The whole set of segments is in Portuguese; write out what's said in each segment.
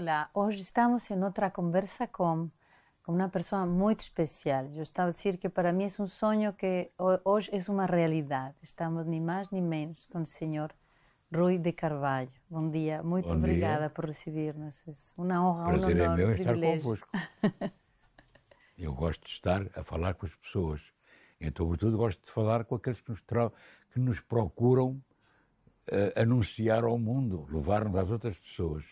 Olá, hoje estamos em outra conversa com, com uma pessoa muito especial. Eu estava a dizer que para mim é um sonho que hoje é uma realidade. Estamos nem mais nem menos com o senhor Rui de Carvalho. Bom dia, muito Bom obrigada dia. por receber-nos. É uma honra, um honor, é meu um estar convosco. Eu gosto de estar a falar com as pessoas. Então, sobretudo, gosto de falar com aqueles que nos, que nos procuram uh, anunciar ao mundo, levar-nos às outras pessoas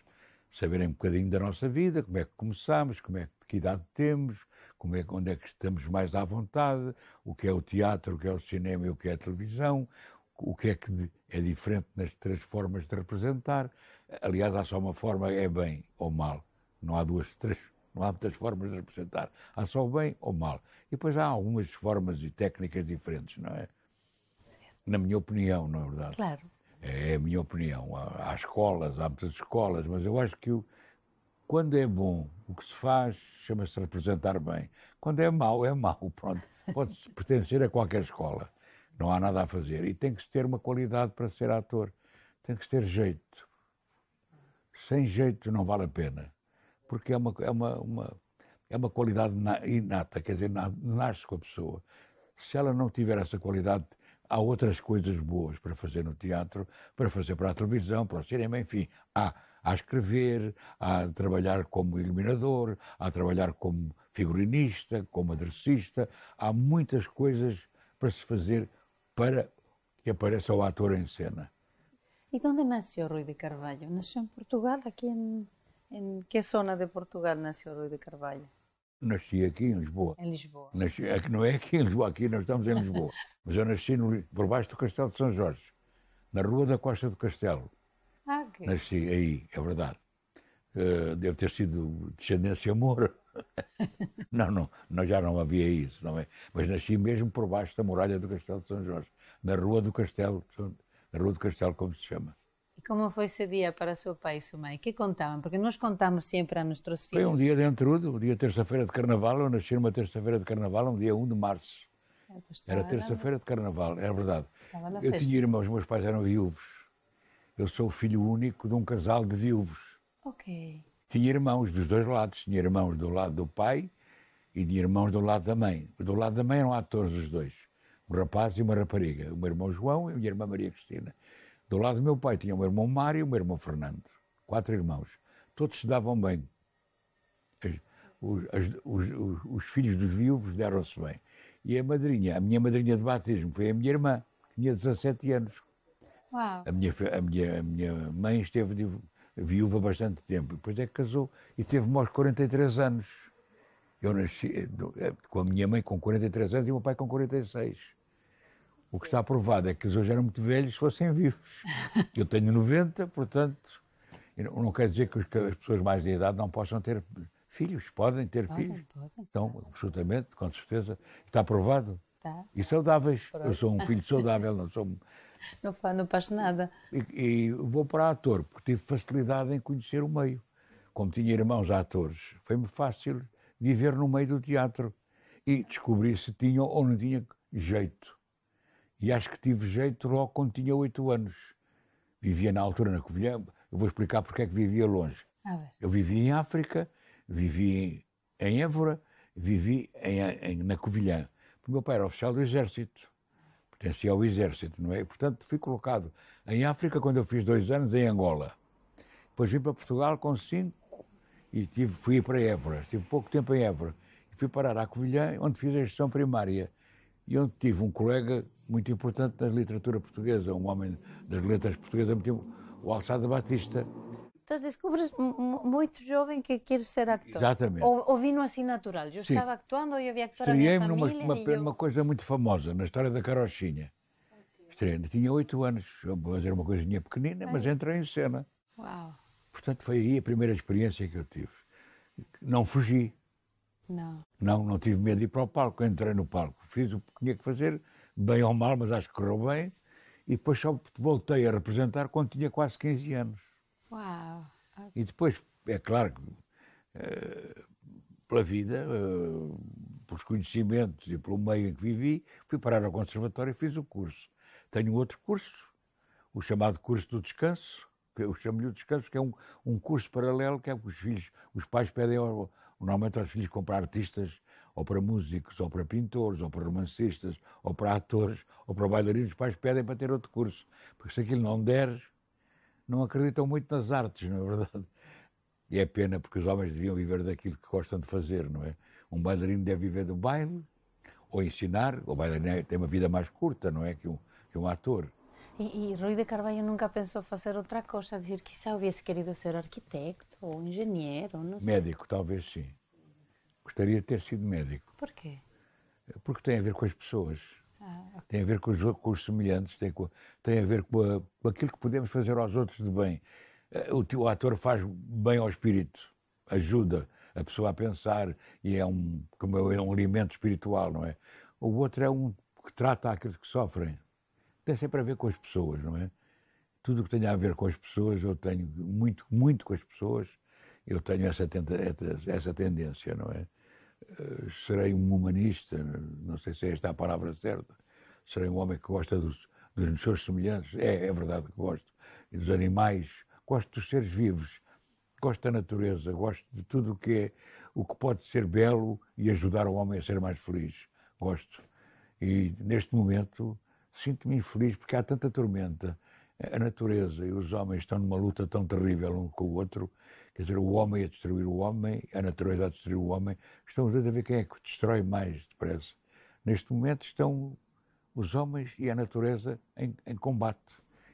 saberem um bocadinho da nossa vida, como é que começamos, como é que, que idade temos, como é, onde é que estamos mais à vontade, o que é o teatro, o que é o cinema e o que é a televisão, o que é que é diferente nas três formas de representar. Aliás, há só uma forma, é bem ou mal. Não há duas, três, não há muitas formas de representar. Há só o bem ou mal. E depois há algumas formas e técnicas diferentes, não é? Certo. Na minha opinião, não é verdade? Claro. É a minha opinião. Há, escolas, há muitas escolas, mas eu acho que quando é bom, o que se faz chama-se representar bem. Quando é mau, é mau. Pronto, pode-se pertencer a qualquer escola. Não há nada a fazer. E tem que se ter uma qualidade para ser ator. Tem que se ter jeito. Sem jeito não vale a pena. Porque é uma, é uma, uma é uma qualidade inata, quer dizer, nasce com a pessoa. Se ela não tiver essa qualidade, há outras coisas boas para fazer no teatro, para fazer para a televisão, para o cinema, enfim, há a escrever, a trabalhar como iluminador, a trabalhar como figurinista, como adressista, há muitas coisas para se fazer para que apareça o ator em cena. E onde nasceu Rui de Carvalho? Nasceu em Portugal? Aqui em, em que zona de Portugal nasceu Rui de Carvalho? Nasci aqui em Lisboa. Em Lisboa. Nasci, é que não é aqui em Lisboa, aqui nós estamos em Lisboa. Mas eu nasci no, por baixo do Castelo de São Jorge, na Rua da Costa do Castelo. Ah, okay. Nasci aí, é verdade. Uh, deve ter sido descendência Moura. não, não, não, já não havia isso, não é? Mas nasci mesmo por baixo da muralha do Castelo de São Jorge, na Rua do Castelo, na Rua do Castelo, como se chama. Como foi esse dia para seu pai e sua mãe? que contavam? Porque nós contamos sempre a nossos filhos. Foi um dia de entrudo, um dia terça-feira de carnaval. Eu nasci numa terça-feira de carnaval, um dia 1 de março. Ah, era terça-feira de carnaval, é verdade. Eu tinha irmãos, meus pais eram viúvos. Eu sou o filho único de um casal de viúvos. Ok. Tinha irmãos dos dois lados. Tinha irmãos do lado do pai e tinha irmãos do lado da mãe. Do lado da mãe eram atores os dois. Um rapaz e uma rapariga. O meu irmão João e a minha irmã Maria Cristina. Do lado do meu pai tinha o meu irmão Mário e o meu irmão Fernando. Quatro irmãos. Todos se davam bem. As, os, as, os, os, os, filhos dos viúvos deram-se bem. E a madrinha, a minha madrinha de batismo foi a minha irmã, que tinha 17 anos. Uau. A minha, a minha, a minha mãe esteve de, viúva bastante tempo. Depois é que casou e teve-me aos 43 anos. Eu nasci eh, eh, com a minha mãe com 43 anos e o meu pai com 46. O que está provado é que eles hoje eram muito velhos se fossem vivos. Eu tenho 90, portanto, não quer dizer que as pessoas mais de idade não possam ter filhos. Podem ter podem, filhos. Podem. Então, absolutamente, com certeza. Está provado. Tá. E saudáveis. Pronto. Eu sou um filho saudável, não sou. Não, faz, não faz nada. E, e, vou para ator, porque tive facilidade em conhecer o meio. Como tinha irmãos atores, foi-me fácil viver no meio do teatro e descobrir se tinha ou não tinha jeito e acho que tive jeito logo quando tinha oito anos. Vivia na altura na Covilhã, eu vou explicar porque é que vivia longe. Ah, eu vivia em África, vivi em Évora, vivi em, em, na Covilhã. O meu pai era oficial do Exército, pertencia ao Exército, não é? E, portanto, fui colocado em África quando eu fiz dois anos, em Angola. Depois vim para Portugal com cinco e tive, fui para Évora. Estive pouco tempo em Évora. E fui parar à Covilhã, onde fiz a gestão primária. E onde tive um colega muito importante na literatura portuguesa, um homem das letras portuguesas, é o Alçada Batista. Então descobres muito jovem que queres ser actor. Exatamente. Ou, ou assim natural. Eu Sim. estava actuando, eu havia actuar Estreiei-me numa eu... coisa muito famosa, na história da carochinha. Estreiei, tinha oito anos, vou fazer uma coisinha pequenina, mas entrei em cena. Uau. Portanto, foi aí a primeira experiência que eu tive. Não fugi. Não. Não, não tive medo de ir para o palco. Entrei no palco, fiz o que tinha que fazer bem ou mal, mas acho que correu bem. E depois só voltei a representar quando tinha quase 15 anos. Uau! E depois, é claro, eh, pela vida, eh, pelos conhecimentos e pelo meio em que vivi, fui parar ao conservatório e fiz o curso. Tenho outro curso, o chamado curso do descanso, que eu chamo-lhe o descanso, que é um, um curso paralelo que é que os filhos, os pais pedem ao, normalmente aos filhos comprar artistas ou para músicos, ou para pintores, ou para romancistas, ou para atores, ou para bailarinos, os pais pedem para ter outro curso. Porque se aquilo não deres, não acreditam muito nas artes, não é verdade? E é pena porque os homens deviam viver daquilo que gostam de fazer, não é? Um bailarino deve viver do baile, ou ensinar, o bailarino é, tem uma vida mais curta, não é? Que um, que um ator. E, e Rui de Carvalho nunca pensou fazer outra coisa, dizer, que se houvesse querido ser arquiteto ou engenheiro, não sei. Médico, talvez sim. Gostaria de ter sido médico. Porquê? Porque tem a ver com as pessoas. Ah, okay. Tem a ver com os, com os semelhantes, tem, com, tem, a ver com, a, com aquilo que podemos fazer aos outros de bem. Eh, o, o ator faz bem ao espírito, ajuda a pessoa a pensar e é um, como é um alimento espiritual, não é? O outro é um que trata aqueles que sofrem. Tem sempre a ver com as pessoas, não é? Tudo o que tem a ver com as pessoas, eu tenho muito, muito com as pessoas, eu tenho essa, essa, essa tendência, não é? Eh, serei um humanista, não sei se é esta a palavra certa, serei um homem que gosta dos, dos seus semelhantes, é, é verdade que gosto, e dos animais, gosto dos seres vivos, gosto da natureza, gosto de tudo o que é, o que pode ser belo e ajudar o homem a ser mais feliz, gosto. E neste momento sinto-me infeliz porque há tanta tormenta, a natureza e os homens estão numa luta tão terrível um com o outro Quer dizer, o homem a destruir o homem, a natureza a destruir o homem. Estamos a ver quem é que destrói mais depressa. Neste momento estão os homens e a natureza em, em combate.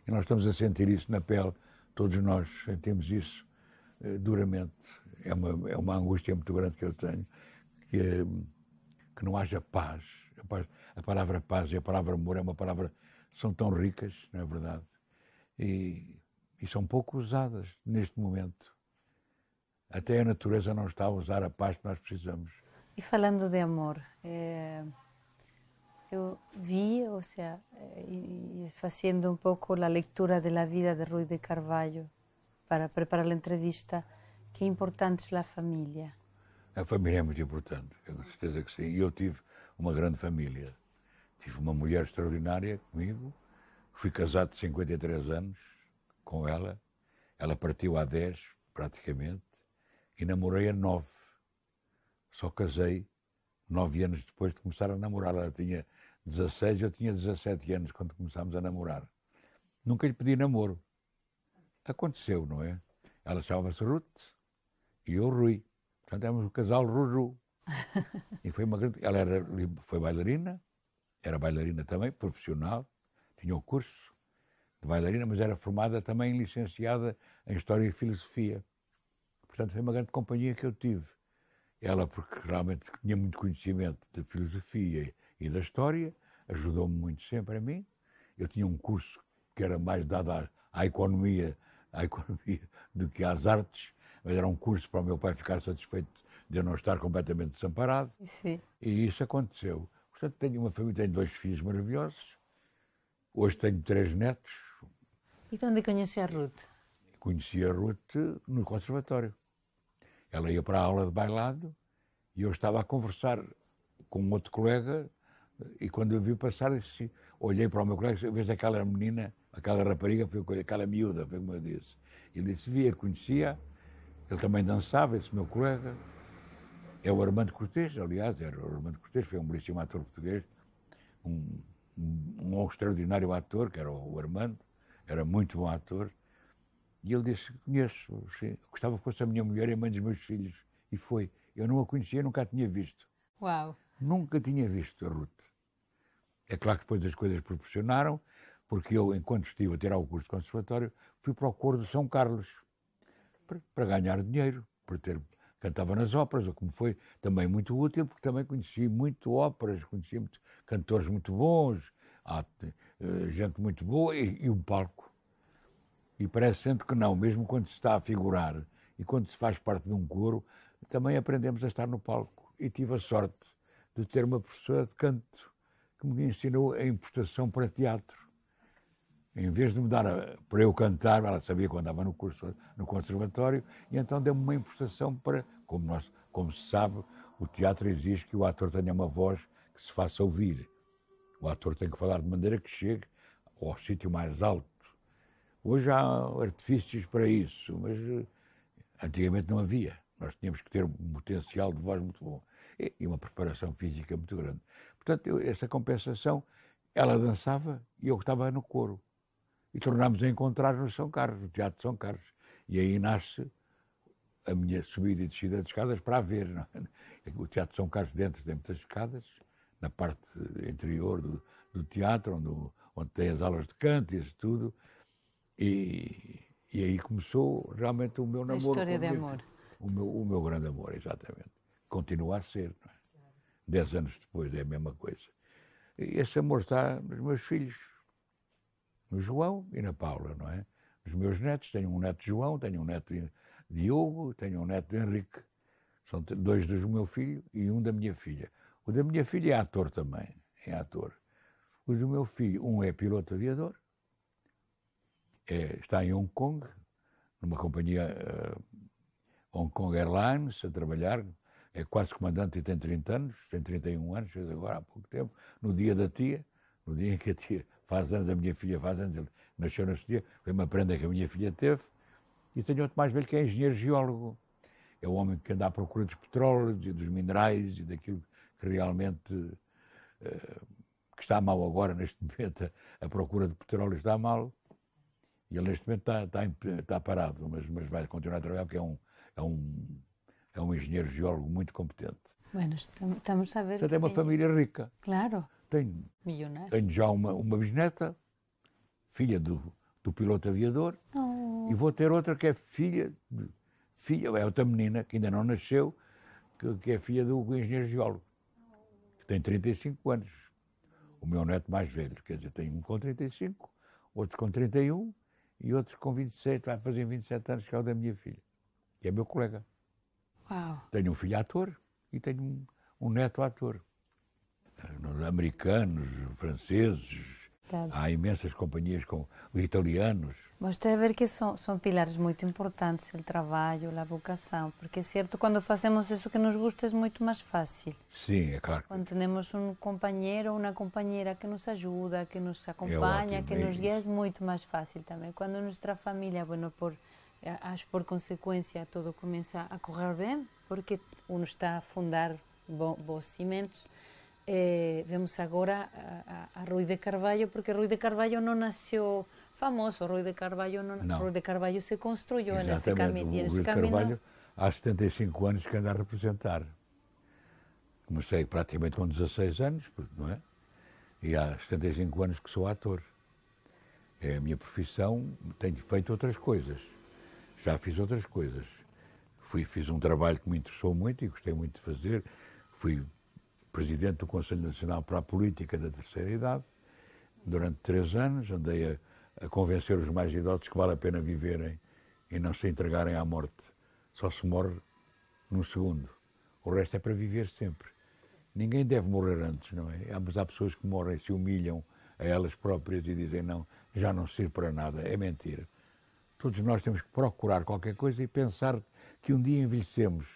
E nós estamos a sentir isso na pele. Todos nós sentimos isso eh, duramente. É uma, é uma angústia muito grande que eu tenho. Que, que não haja paz. A, paz. a, palavra paz e a palavra amor é uma palavra são tão ricas, não é verdade? E, e são pouco usadas neste momento. Até a natureza não está a usar a paz que nós precisamos. E falando de amor, é... eu vi, ou seja, fazendo um pouco a leitura da vida de Rui de Carvalho para preparar a entrevista, que é importante a família. A família é muito importante, com certeza que sim. E eu tive uma grande família. Tive uma mulher extraordinária comigo. Fui casado 53 anos com ela. Ela partiu há 10, praticamente e namorei a nove. Só casei nove anos depois de começar a namorar. Ela tinha 16, eu tinha 17 anos quando começámos a namorar. Nunca lhe pedi namoro. Aconteceu, não é? Ela chamava-se Ruth e eu Rui. Portanto, éramos o casal Ruru e foi uma grande. Ela era, foi bailarina, era bailarina também, profissional, tinha o curso de bailarina, mas era formada também licenciada em História e Filosofia. Portanto, foi uma grande companhia que eu tive. Ela, porque realmente tinha muito conhecimento da filosofia e da história, ajudou-me muito sempre a mim. Eu tinha um curso que era mais dado à, à, economia, à economia do que às artes, mas era um curso para o meu pai ficar satisfeito de eu não estar completamente desamparado. Sim. E isso aconteceu. Portanto, tenho uma família, tenho dois filhos maravilhosos. Hoje tenho três netos. E de onde é conheci a Ruth? Conheci a Ruth no conservatório. Ela ia para a aula de bailado e eu estava a conversar com um outro colega e quando eu vi passar, disse, olhei para o meu colega e vejo aquela menina, aquela rapariga, foi aquela miúda, foi como eu disse. Ele disse, via, conhecia, ele também dançava, esse meu colega. É o Armando Cortês, aliás, era o Armando Cortês, foi um belíssimo ator português, um, um, um extraordinário ator, que era o Armando, era muito bom ator. E ele disse: Conheço, sim. gostava que fosse a minha mulher e a mãe dos meus filhos. E foi. Eu não a conhecia, nunca a tinha visto. Uau! Nunca tinha visto a Ruth. É claro que depois as coisas proporcionaram, porque eu, enquanto estive a tirar o curso de conservatório, fui para o Coro de São Carlos para ganhar dinheiro, para ter cantava nas óperas, o que me foi também muito útil, porque também conheci muito óperas, conheci muito, cantores muito bons, eh, gente muito boa e, e um palco. E parece sempre que não, mesmo quando se está a figurar e quando se faz parte de um coro, também aprendemos a estar no palco. E tive a sorte de ter uma professora de canto que me ensinou a impostação para teatro. Em vez de me dar a, para eu cantar, ela sabia que eu andava no curso no conservatório, e então deu-me uma impostação para, como, nós, como se sabe, o teatro exige que o ator tenha uma voz que se faça ouvir. O ator tem que falar de maneira que chegue ao sítio mais alto Hoje há artifícios para isso, mas eh, antigamente não havia. Nós tínhamos que ter um potencial de voz muito bom e uma preparação física muito grande. Portanto, essa compensação, ela dançava e eu estava no coro. E tornámos a encontrar no São Carlos, no Teatro de São Carlos. E aí nasce a minha subida e descida de escadas para ver. É? O Teatro de São Carlos dentro tem muitas escadas, na parte interior do, do teatro, onde, onde, tem as aulas de canto e isso tudo. E, e aí começou realmente o meu namoro. A história de amor. O meu, o meu grande amor, exatamente. Continua a ser. Não é? Dez anos depois é a mesma coisa. E esse amor está nos meus filhos, no João e na Paula, não é? Nos meus netos, tenho um neto João, tenho um neto Diogo, tenho um neto Henrique. São dois do meu filho e um da minha filha. O da minha filha é ator também, é ator. O do meu filho, um é piloto aviador é, está em Hong Kong, numa companhia uh, Hong Kong Airlines, a trabalhar, é quase comandante e tem 30 anos, tem 31 anos, fez agora há pouco tempo, no dia da tia, no dia em que a tia faz anos, a minha filha faz anos, ele nasceu nesse dia, foi uma prenda que a minha filha teve, e tenho outro mais velho que é engenheiro geólogo. É o homem que anda à procura dos petróleos e dos minerais e daquilo que realmente uh, que está mal agora, neste momento, a, a procura de petróleo está mal. E ele neste momento está, tá, está, está parado, mas, mas, vai continuar a trabalhar porque é um, é um, é um engenheiro geólogo muito competente. Bueno, estamos a ver. Portanto, é uma tem... família rica. Claro. Tenho, Milionário. Tenho já uma, uma bisneta, filha do, do piloto aviador, oh. e vou ter outra que é filha, de, filha, é outra menina que ainda não nasceu, que, que é filha do engenheiro geólogo, que tem 35 anos. O meu neto mais velho, quer dizer, tem um com 35, outro com 31 e outros com 27, vai fazer 27 anos, que é o da minha filha, que é meu colega. Uau. Tenho um filho ator e tenho um, um neto ator. Americanos, franceses, mercado. Há imensas companhias com os italianos. Mas tem a ver que são, são pilares muito importantes, o trabalho, a vocação, porque é certo, quando fazemos isso que nos gusta é muito mais fácil. Sim, é claro. Quando temos um companheiro ou uma companheira que nos ajuda, que nos é acompanha, que nos guia, é muito mais fácil também. Quando nossa família, bueno, por eh, acho por consequência tudo começa a correr bem, porque um está a fundar bons cimentos, eh, vemos agora a, a, Rui de Carvalho, porque Rui de Carvalho não nasceu famoso, Rui de Carvalho não, não. Rui de Carvalho se construiu nesse caminho. Rui de Carvalho há 75 anos que anda a representar. Comecei praticamente com 16 anos, não é? E há 75 anos que sou ator. É a minha profissão, tenho feito outras coisas. Já fiz outras coisas. Fui, fiz um trabalho que me interessou muito e gostei muito de fazer. Fui presidente do Conselho Nacional para a Política da Terceira Idade. Durante três anos andei a, a convencer os mais idosos que vale a pena viverem e não se entregarem à morte. Só se morre num segundo. O resto é para viver sempre. Ninguém deve morrer antes, não é? Mas há pessoas que morrem, se humilham a elas próprias e dizem não, já não sirve para nada. É mentira. Todos nós temos que procurar qualquer coisa e pensar que um dia envelhecemos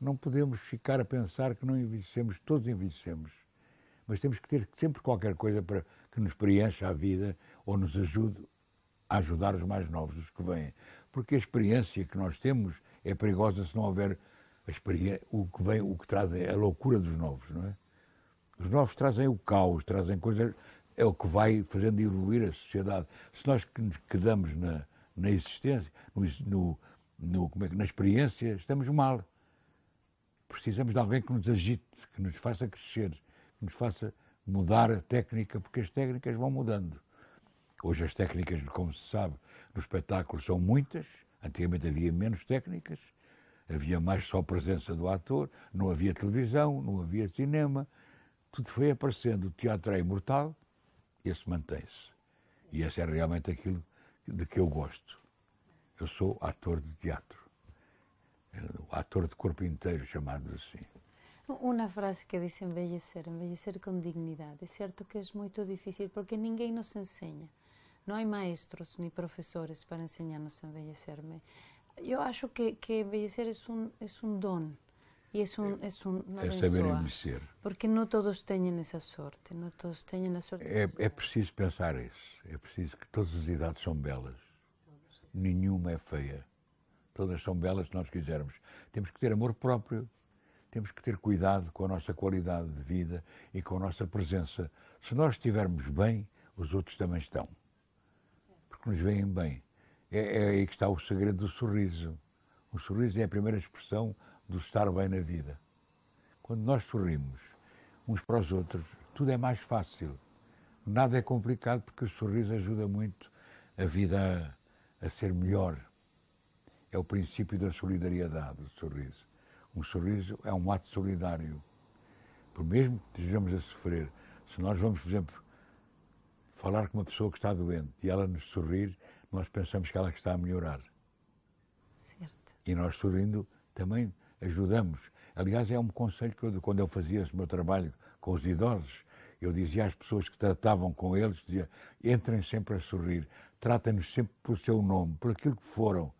não podemos ficar a pensar que não envelhecemos, todos envelhecemos. Mas temos que ter sempre qualquer coisa para que nos preencha a vida ou nos ajude a ajudar os mais novos, os que vêm. Porque a experiência que nós temos é perigosa se não houver o que vem, o que traz é a loucura dos novos, não é? Os novos trazem o caos, trazem coisas. É o que vai fazendo evoluir a sociedade. Se nós nos quedamos na, na existência, no, no, no, é, na experiência, estamos mal. Precisamos de alguém que nos agite, que nos faça crescer, que nos faça mudar a técnica, porque as técnicas vão mudando. Hoje as técnicas, como se sabe, no espetáculo são muitas. Antigamente havia menos técnicas, havia mais só a presença do ator, não havia televisão, não havia cinema. Tudo foi aparecendo. O teatro é imortal, esse mantém-se. E esse é realmente aquilo de que eu gosto. Eu sou ator de teatro o ator de corpo inteiro, chamado assim. Uma frase que disse envelhecer, envelhecer com dignidade. É certo que é muito difícil porque ninguém nos enseña. Não há maestros nem professores para ensinar-nos a envelhecer. eu acho que, que é um un, es un don y es, un, es é, é, é, é saber envelhecer. Porque não todos têm essa sorte, não todos tienen a sorte. É, é preciso pensar isso. É preciso que todas as idades são belas. Nenhuma é feia todas são belas se nós quisermos. Temos que ter amor próprio, temos que ter cuidado com a nossa qualidade de vida e com a nossa presença. Se nós estivermos bem, os outros também estão, porque nos veem bem. É, é aí que está o segredo do sorriso. O sorriso é a primeira expressão do estar bem na vida. Quando nós sorrimos uns para os outros, tudo é mais fácil. Nada é complicado porque o sorriso ajuda muito a vida a, a ser melhor. É o princípio da solidariedade, o sorriso. Um sorriso é um ato solidário. Por mesmo que estejamos a sofrer, se nós vamos, por exemplo, falar com uma pessoa que está doente e ela nos sorrir, nós pensamos que ela está a melhorar. Certo. E nós sorrindo também ajudamos. Aliás, é um conselho que eu, quando eu fazia o meu trabalho com os idosos, eu dizia às pessoas que tratavam com eles, dizia, entrem sempre a sorrir, tratem-nos sempre pelo seu nome, por aquilo que foram,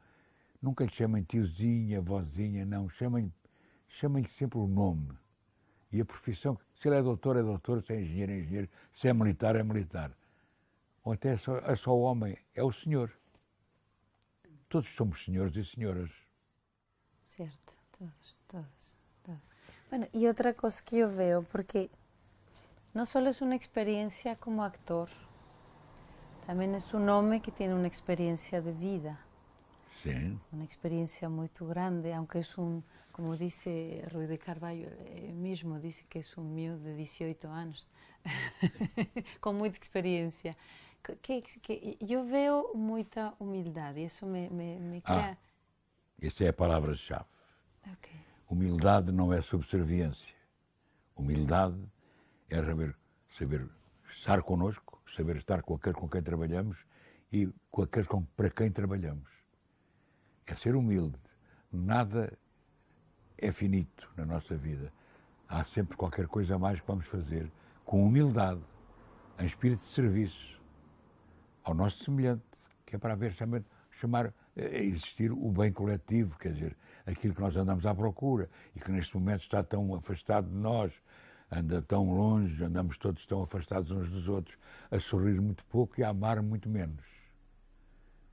Nunca lhe chamem tiozinha, vozinha, não. Chamem-lhe chamem sempre o nome. E a profissão, se ele é doutor, é doutor, se é engenheiro, é engenheiro, se é militar, é militar. Ou até é só, é só homem, é o senhor. Todos somos senhores e senhoras. Certo, todos, todos. todos. Bueno, e outra coisa que eu veo, porque não só é uma experiência como actor, também é um homem que tem uma experiência de vida. Sim. Uma experiência muito grande, aunque é um, como disse Rui de Carvalho, é mesmo disse que é um miúdo de 18 anos, com muita experiência. Que, que, eu vejo muita humildade, isso me, me, me cria... Ah, essa é a palavra-chave. Okay. Humildade não é subserviência. Humildade é saber, saber estar connosco, saber estar com aqueles com quem trabalhamos e com aqueles com, para quem trabalhamos é ser humilde. Nada é finito na nossa vida. Há sempre qualquer coisa a mais que vamos fazer com humildade, em espírito de serviço ao nosso semelhante, que é para haver chamar, chamar eh, existir o bem coletivo, quer dizer, aquilo que nós andamos à procura e que neste momento está tão afastado de nós, anda tão longe, andamos todos tão afastados uns dos outros, a sorrir muito pouco e a amar muito menos.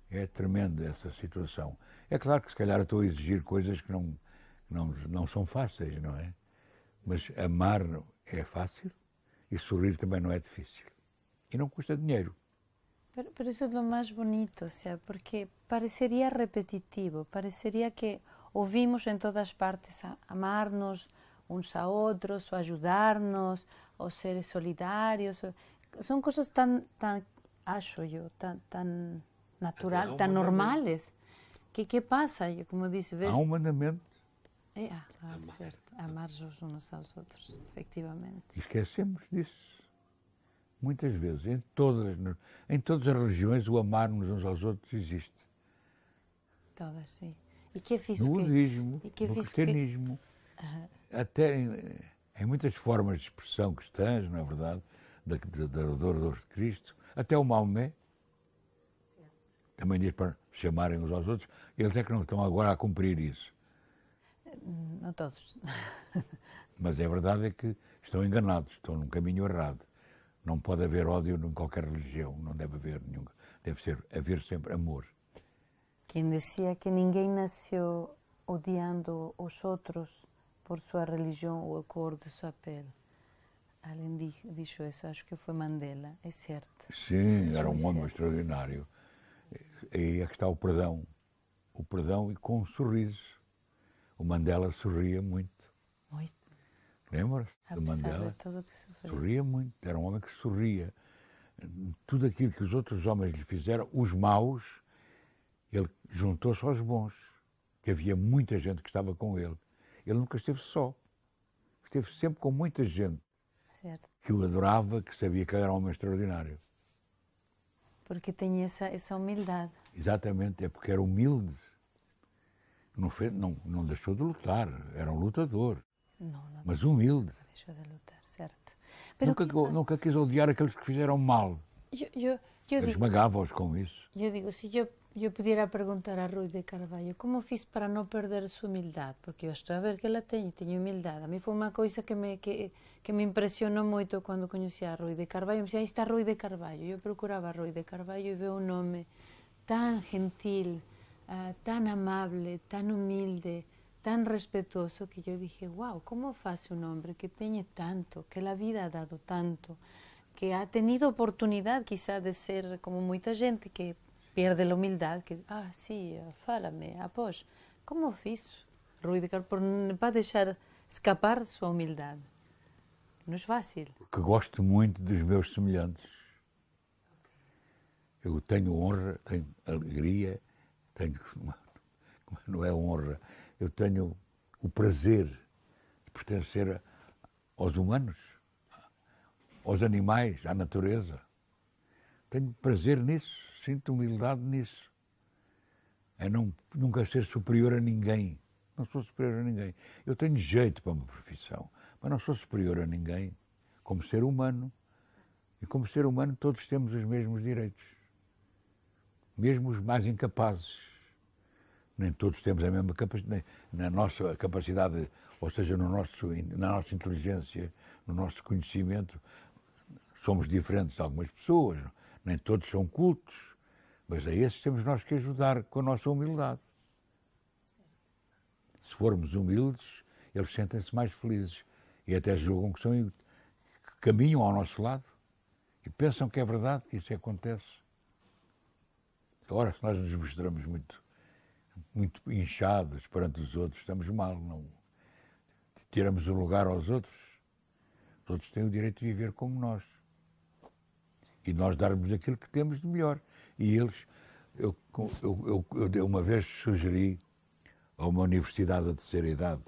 É tremenda essa situação. É claro que se calhar estou a exigir coisas que não, não, não são fáceis, não é? Mas amar é fácil e sorrir também não é difícil. E não custa dinheiro. Mas isso é o mais bonito, ou seja, porque pareceria repetitivo, pareceria que ouvimos em todas partes amar-nos uns a outros, ou ajudar-nos, ou ser solidários. São coisas tão, tão acho eu, tão, tão natural, é tão é normais. O que é que passa? e como eu disse, Há um mandamento. É, há, ah, Amar. certo. Amar os uns aos outros, efetivamente. Esquecemos disso. Muitas vezes, em todas, em todas as religiões, o amar-nos uns aos outros existe. Todas, sim. E que é físico no budismo, que... É no cristianismo, que... uhum. até em, em, muitas formas de expressão cristãs, não é verdade, da, da, da dor de Cristo, até o Maomé, também diz para chamarem uns aos outros, eles é que não estão agora a cumprir isso. Hum, não todos. Mas a é verdade é que estão enganados, estão num caminho errado. Não pode haver ódio em qualquer religião, não deve haver nenhum. Deve ser, haver sempre amor. Quem dizia é que ninguém nasceu odiando os outros por sua religião ou a cor de sua pele. Além disso, acho que foi Mandela, é certo. Sim, era um é homem certo. extraordinário aí é que está o perdão. O perdão e com um sorrisos. O Mandela sorria muito. Muito. Lembras do Mandela? sorria muito. Era um homem que sorria. Tudo aquilo que os outros homens lhe fizeram, os maus, ele juntou-se aos bons. Que havia muita gente que estava com ele. Ele nunca esteve só. Esteve sempre com muita gente certo. que o adorava, que sabia que ele era um homem extraordinário. Porque tem essa, essa humildade. Exatamente, é porque era humilde. Não, fez, não, não deixou de lutar, era um lutador. Não, não mas humilde. Não deixou de lutar, certo. Pero nunca, que... nunca quis odiar aqueles que fizeram mal. Eu, eu, eu esmagava-os com isso. Eu digo, se eu yo pudiera preguntar a Ruiz de Carvalho ¿cómo fiz para no perder su humildad? porque yo estoy a ver que la tiene, tiene humildad. A mí fue una cosa que me que, que me impresionó mucho cuando conocí a Ruiz de Carvalho. Me decía, ahí está Ruiz de Carvalho. Yo procuraba a de Carvalho y veo un hombre tan gentil, ah, tan amable, tan humilde, tan respetuoso, que yo dije, wow, ¿cómo hace un hombre que tiene tanto, que la vida ha dado tanto, que ha tenido oportunidad quizá, de ser como mucha gente que perde a humildade, que, ah, sim, fala-me, após, como fiz Rui de Carvalho, para não deixar escapar sua humildade? Não é fácil. que gosto muito dos meus semelhantes. Eu tenho honra, tenho alegria, tenho, não é honra, eu tenho o prazer de pertencer aos humanos, aos animais, à natureza. Tenho prazer nisso sinto humildade nisso. É não, nunca ser superior a ninguém. Não sou superior a ninguém. Eu tenho jeito para uma profissão, mas não sou superior a ninguém. Como ser humano. E como ser humano, todos temos os mesmos direitos. Mesmo os mais incapazes. Nem todos temos a mesma capacidade. Na nossa capacidade, ou seja, no nosso, na nossa inteligência, no nosso conhecimento, somos diferentes de algumas pessoas. Nem todos são cultos mas a esses temos nós que ajudar com a nossa humildade. Se formos humildes, eles sentem-se mais felizes e até julgam que, são, que caminham ao nosso lado e pensam que é verdade que isso acontece. Ora, se nós nos mostramos muito, muito inchados perante os outros, estamos mal, não tiramos o lugar aos outros. Os outros têm o direito de viver como nós e nós darmos aquilo que temos de melhor. E eles, eu, eu, eu, eu uma vez sugeri a uma universidade de terceira idade,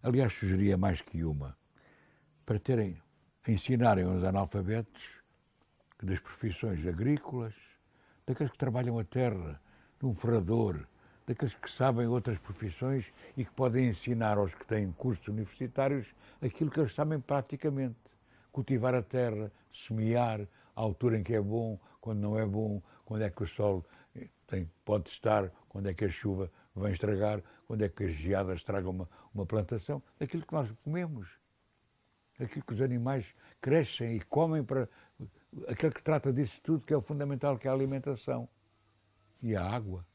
aliás, sugeria mais que uma, para terem, ensinarem os analfabetos das profissões agrícolas, daqueles que trabalham a terra, de um ferrador, daqueles que sabem outras profissões e que podem ensinar aos que têm cursos universitários aquilo que eles sabem praticamente. Cultivar a terra, semear, a altura em que é bom, quando não é bom, quando é que o sol eh, tem, pode estar, quando é que a chuva vem estragar, quando é que as geadas estragam uma, uma plantação. Aquilo que nós comemos, aquilo que os animais crescem e comem para. Aquele que trata disso tudo, que é o fundamental, que é a alimentação e a água.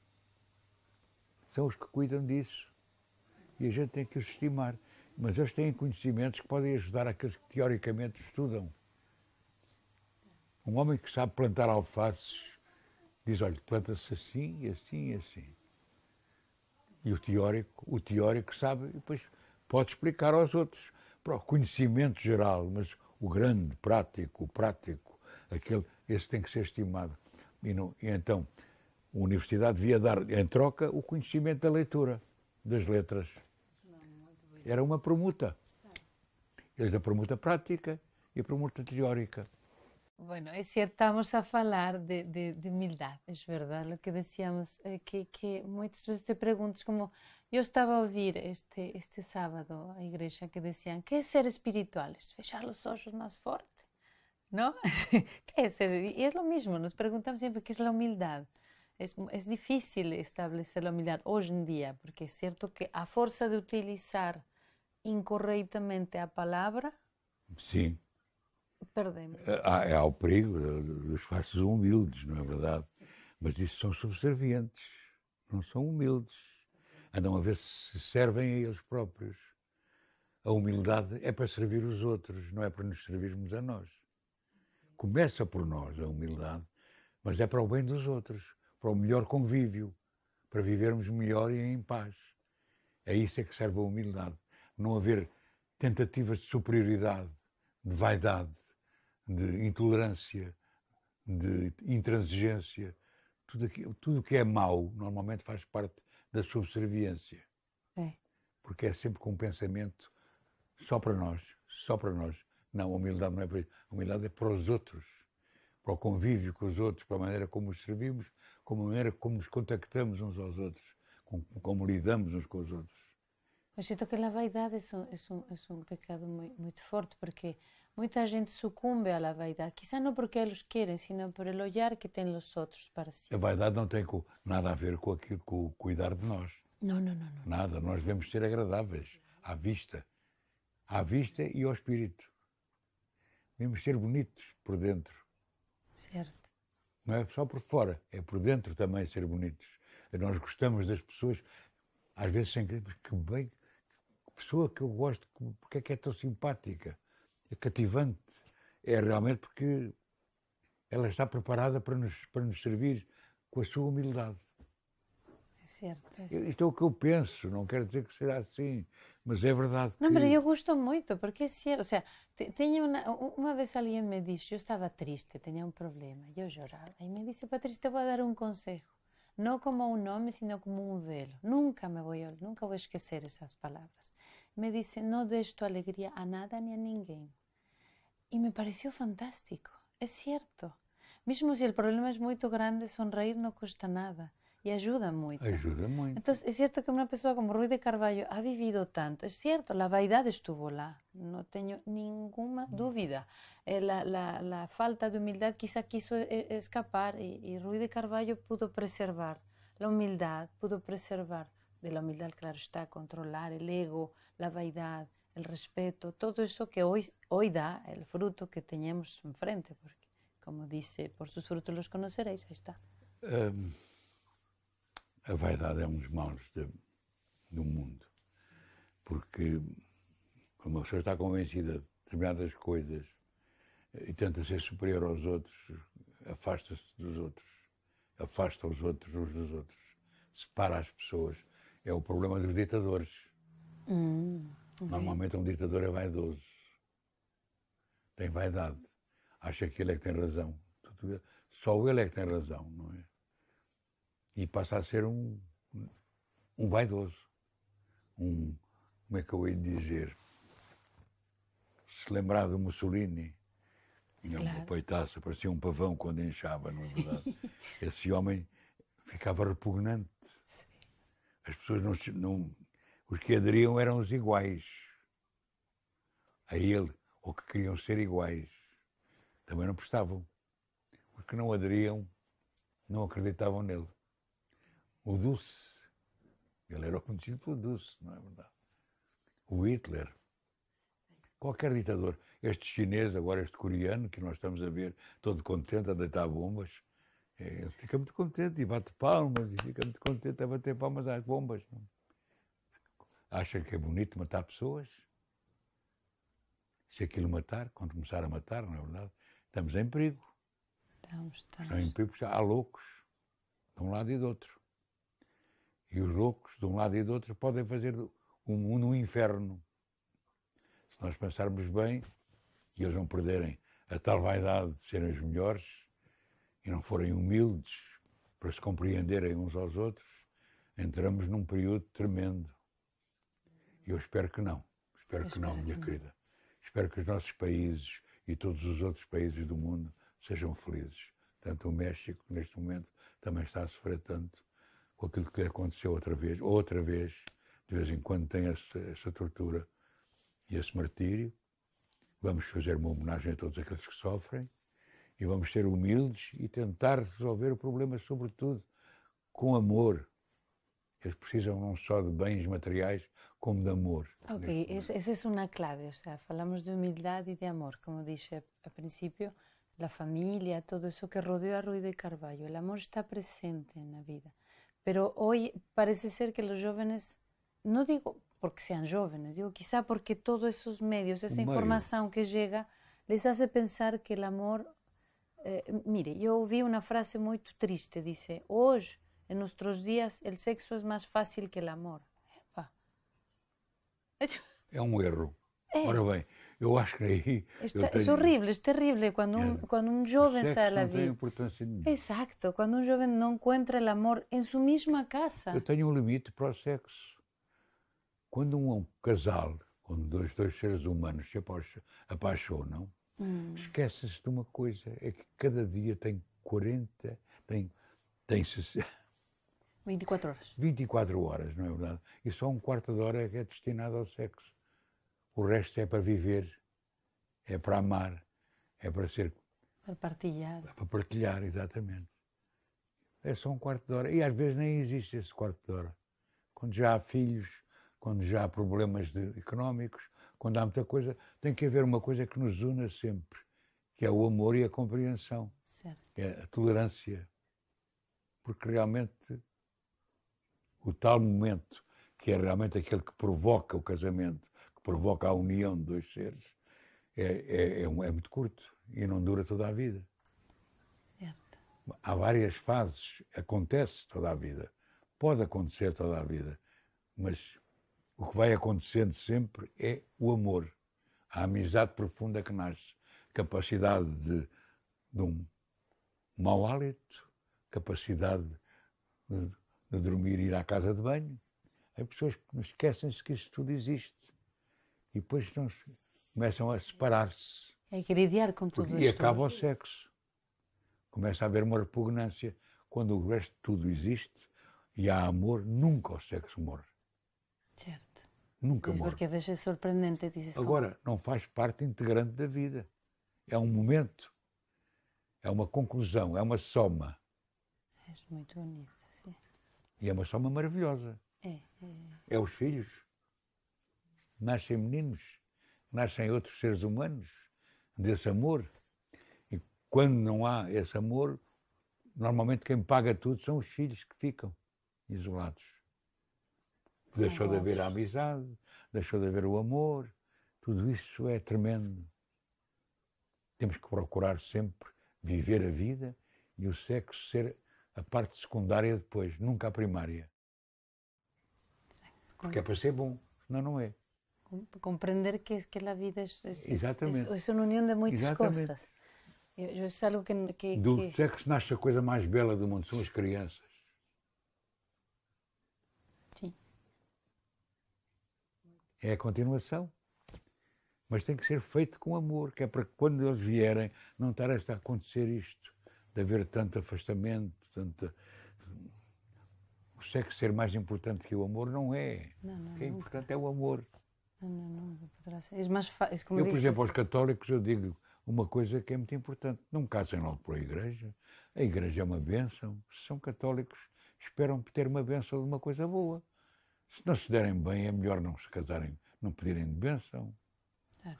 São os que cuidam disso. E a gente tem que os estimar. Mas eles têm conhecimentos que podem ajudar aqueles que teoricamente estudam um homem que sabe plantar alfaces diz, olha, planta-se assim, assim, assim. E o teórico, o teórico sabe e depois pode explicar aos outros. Para o conhecimento geral, mas o grande, prático, o prático, aquele, esse tem que ser estimado. E, não, e então, a universidade devia dar em troca o conhecimento da leitura, das letras. Era uma permuta. Eles a permuta prática e a permuta teórica. Bueno, es cierto, estamos a falar de, humildad, es verdad, lo que decíamos, eh, que, que muitas te preguntas como, yo estaba a ouvir este, este sábado a iglesia que decían, que es ser espirituales? Fechar los ojos más fuerte? ¿No? ¿Qué es? Y es lo mismo, nos preguntamos siempre, ¿qué es la humildad? Es difícil establecer la humildad hoy en día, porque es cierto que a fuerza de utilizar incorrectamente a palabra... Sí. Perdemos. Eh, há, há o perigo dos falsos humildes, não é verdade? Mas isso são subservientes, não são humildes. Andam a ver se servem a eles próprios. A humildade é para servir os outros, não é para nos servirmos a nós. Começa por nós a humildade, mas é para o bem dos outros, para o melhor convívio, para vivermos melhor e em paz. É isso é que serve a humildade. Não haver tentativas de superioridade, de vaidade de intolerância, de intransigência, tudo o tudo que é mau normalmente faz parte da subserviência. É. Porque é sempre com um pensamento só para nós, só para nós. Não, a humildade não é para isso. A humildade é para os outros, para o convívio com os outros, para a maneira como os servimos, como a maneira como nos contactamos uns aos outros, como, como lidamos uns com os outros. Mas então que a vaidade é um, é um, é um pecado muito, muito forte, porque Muita gente sucumbe à vaidade, quizá não porque eles querem, sino por o olhar que têm os outros para si. A vaidade não tem nada a ver com aquilo, com cuidar de nós. Não, não, não, não. Nada, nós devemos ser agradáveis à vista, à vista e ao espírito. Devemos ser bonitos por dentro. Certo. Não é só por fora, é por dentro também ser bonitos. Nós gostamos das pessoas, às vezes sem querer, que bem, que pessoa que eu gosto, porque é que é tão simpática? é cativante. É realmente porque ela está preparada para nos, para nos servir com a sua humildade. É certo. É certo. Isto é o que eu penso, não quero dizer que será assim, mas é verdade. Que... Não, mas eu gosto muito, porque é certo. Ou seja, tenho uma, uma vez alguém me disse, eu estava triste, tinha um problema, eu chorava, e me disse, Patrícia, eu vou dar um conselho. Não como um nome, sino como um velo. Nunca me vou, nunca vou esquecer essas palavras. Me disse, não deixe tua alegria a nada nem a ninguém. Y me pareció fantástico, es cierto. Mismo si el problema es muy grande, sonreír no cuesta nada y ayuda mucho. Ayuda mucho. Entonces, es cierto que una persona como Ruiz de Carvalho ha vivido tanto, es cierto, la vaidad estuvo lá, no tengo ninguna mm. duda. Eh, la, falta de humildad quizá quiso eh, escapar y, y Ruiz de Carvalho pudo preservar la humildad, pudo preservar, de la humildad, claro está, controlar el ego, la vaidad, el respeto, todo eso que hoy, hoy da el fruto que em enfrente, porque como dice, por sus frutos los conoceréis, ahí está. Um, a vaidade é um dos maus de, do mundo, porque quando uma pessoa está convencida de determinadas coisas e tenta ser superior aos outros, afasta-se dos outros, afasta os outros uns dos outros, separa as pessoas. É o problema dos ditadores. Hum. Uhum. Normalmente um ditador é vaidoso. Tem vaidade. Acha que ele é que tem razão. Só ele é que tem razão, não é? E passa a ser um, um vaidoso. Um, como é que eu hei de dizer? Se lembrar do Mussolini, tinha claro. uma poitaça, parecia um pavão quando inchava, não é verdade? Esse homem ficava repugnante. As pessoas não, não os que aderiam eram os iguais a ele, ou que queriam ser iguais. Também não prestavam. Os que não aderiam não acreditavam nele. O Dulce, ele era conhecido pelo Dulce, não é verdade? O Hitler, qualquer ditador, este chinês, agora este coreano, que nós estamos a ver todo contente a deitar bombas, eh, ele fica muito contente e bate palmas e fica muito contente a bater palmas às bombas. Não? É? Acha que é bonito matar pessoas? Se aquilo matar, quando começar a matar, não é verdade? Estamos em perigo. Estamos, estamos. em perigo há loucos de um lado e do outro. E os loucos de um lado e do outro podem fazer o mundo um inferno. Se nós pensarmos bem e eles não perderem a tal vaidade de serem os melhores e não forem humildes para se compreenderem uns aos outros, entramos num período tremendo. Eu espero que não. Espero Eu que espero não, minha que querida. Espero que os nossos países e todos os outros países do mundo sejam felizes. Tanto o México, neste momento, também está a sofrer tanto com aquilo que aconteceu outra vez. Outra vez, de vez em quando, tem essa, essa tortura e esse martírio. Vamos fazer uma homenagem a todos aqueles que sofrem e vamos ser humildes e tentar resolver o problema, sobretudo, com amor, eles precisam não só de bens materiais, como de amor. Ok, essa é uma clave. O sea, falamos de humildade e de amor, como disse a princípio, a família, todo isso que rodeou a Rui de Carvalho. O amor está presente na vida. Pero hoje parece ser que os jovens, não digo porque sejam jovens, digo quizá porque todos esses medios, essa informação que chega, les hace pensar que o amor. Eh, mire, eu ouvi uma frase muito triste, disse: hoje En nuestros días el sexo es más fácil que el amor. Epa. É um erro. É. Ora bem, eu acho que aí. Está, é tenho... É horrível, é terrível quando um, é. quando um jovem sai da vida. tem importância Exato, quando um jovem não encontra o amor em sua mesma casa. Eu tenho um limite para o sexo. Quando um casal, quando dois, dois seres humanos se apaixonam, hum. esquece-se de uma coisa: é que cada dia tem 40, tem, tem 60. 24 horas. 24 horas, não é verdade? E só um quarto de hora é, é destinado ao sexo. O resto é para viver, é para amar, é para ser. Para partilhar. É para partilhar, exatamente. É só um quarto de hora. E às vezes nem existe esse quarto de hora. Quando já há filhos, quando já há problemas de, económicos, quando há muita coisa, tem que haver uma coisa que nos una sempre, que é o amor e a compreensão. Certo. É a tolerância. Porque realmente o tal momento que é realmente aquele que provoca o casamento, que provoca a união de dois seres, é, é, é, é muito curto e não dura toda a vida. Certo. Há várias fases, acontece toda a vida, pode acontecer toda a vida, mas o que vai acontecendo sempre é o amor, a amizade profunda que nasce, capacidade de, de um mau hálito, capacidade de, de dormir e ir à casa de banho, as pessoas esquecem-se que isto tudo existe. E depois estão, começam a separar-se. É que lidiar com tudo porque, E acaba o sexo. Começa a haver uma repugnância. Quando o resto de tudo existe e há amor, nunca o sexo morre. Certo. Nunca morre. Porque às vezes é surpreendente. Dizes Agora, como... não faz parte integrante da vida. É um momento. É uma conclusão, é uma soma. És muito bonito. E é uma soma maravilhosa. É, é. é os filhos. Nascem meninos, nascem outros seres humanos desse amor. E quando não há esse amor, normalmente quem paga tudo são os filhos que ficam isolados. Deixou de haver a amizade, deixou de haver o amor, tudo isso é tremendo. Temos que procurar sempre viver a vida e o sexo ser a parte secundária depois, nunca a primária. Porque é para ser bom, senão não é. compreender que, que a vida é, é, é Exatamente. é, é, é uma união de muitas Exatamente. coisas. Eu, isso é algo que, que, do que... se nasce a coisa mais bela do mundo, são as crianças. Sim. É a continuação. Mas tem que ser feito com amor, que é para que quando eles vierem não estar a acontecer isto, de haver tanto afastamento, Portanto, o sexo ser mais importante que o amor não é. Não, não, o que é importante nunca. é o amor. Não, não, não poderá ser. É mais fa... eu, por exemplo, aos católicos, eu digo uma coisa que é muito importante. Não casem logo para a igreja. A igreja é uma bênção. Se são católicos, esperam ter uma bênção de uma coisa boa. Se não se derem bem, é melhor não se casarem, não pedirem de bênção. Claro.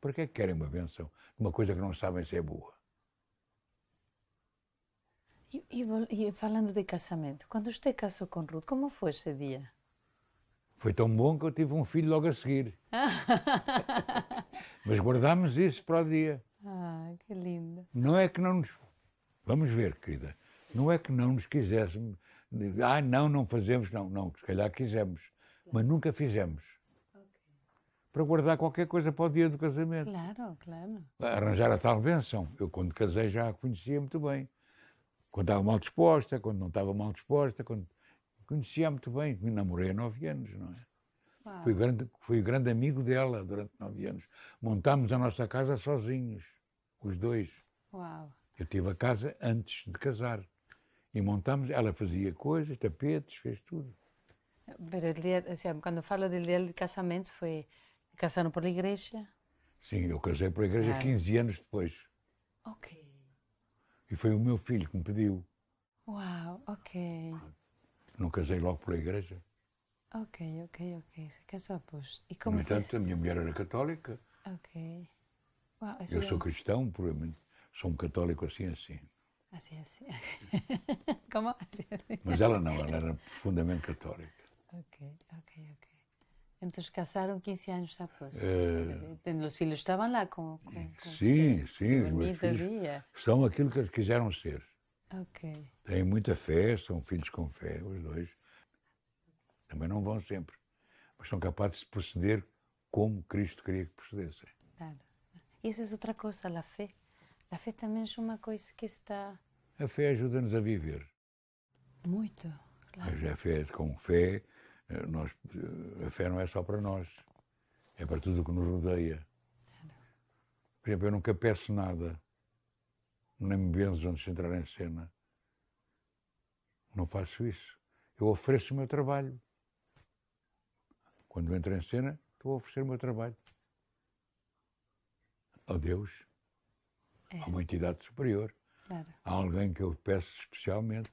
Para que é que querem uma bênção de uma coisa que não sabem se é boa? E, e, e, falando de casamento, quando você casou com Ruth, como foi esse dia? Foi tão bom que eu tive um filho logo a seguir. Mas guardámos isso para o dia. Ah, que lindo. Não é que não nos. Vamos ver, querida. Não é que não nos quiséssemos. Ah, não, não fazemos. Não, não, se calhar quisemos. Mas nunca fizemos para guardar qualquer coisa para o dia do casamento. Claro, claro. Arranjar a tal benção. Eu, quando casei, já a conhecia muito bem. Quando estava mal disposta, quando não estava mal disposta, quando... conhecia muito bem, me namorei há nove anos, não é? Fui, grande, fui grande amigo dela durante nove anos. Montámos a nossa casa sozinhos, os dois. Uau. Eu tive a casa antes de casar. E montámos, ela fazia coisas, tapetes, fez tudo. Pero el día, o sea, falo del casamento, foi casando por igreja? Sim, eu casei por igreja ah. 15 anos depois. Ok. E foi o meu filho que me pediu. Uau, ok. Não casei logo pela igreja. Ok, ok, ok. Se é casou é pois. E como No entanto, fez? a minha mulher era católica. Ok. Uau, assim eu é sou cristão, provavelmente. Sou um católico assim, assim. Assim, assim. como? Assim, assim. Mas ela não, ela era profundamente católica. Ok, ok, ok. Entonces casaron 15 años después. É. Eh, então, los filhos estaban lá com, com, com Sim, você. sim, os meus filhos são aquilo que eles quiseram ser. Ok. Têm muita fé, são filhos com fé, os dois. Também não vão sempre, mas são capazes de proceder como Cristo queria que procedessem. Claro. Isso é outra coisa, a fé. A fé também é uma coisa que está... A fé ajuda-nos a viver. Muito, claro. Mas a fé, com fé, eh, nós, eh, a fé não é só para nós, é para tudo o que nos rodeia. Por exemplo, eu nunca peço nada, nem me benzo antes de entrar em cena. Não faço isso. Eu ofereço o meu trabalho. Quando entro em cena, estou a oferecer o meu trabalho. A Deus, é. a uma entidade superior, claro. a alguém que eu peço especialmente.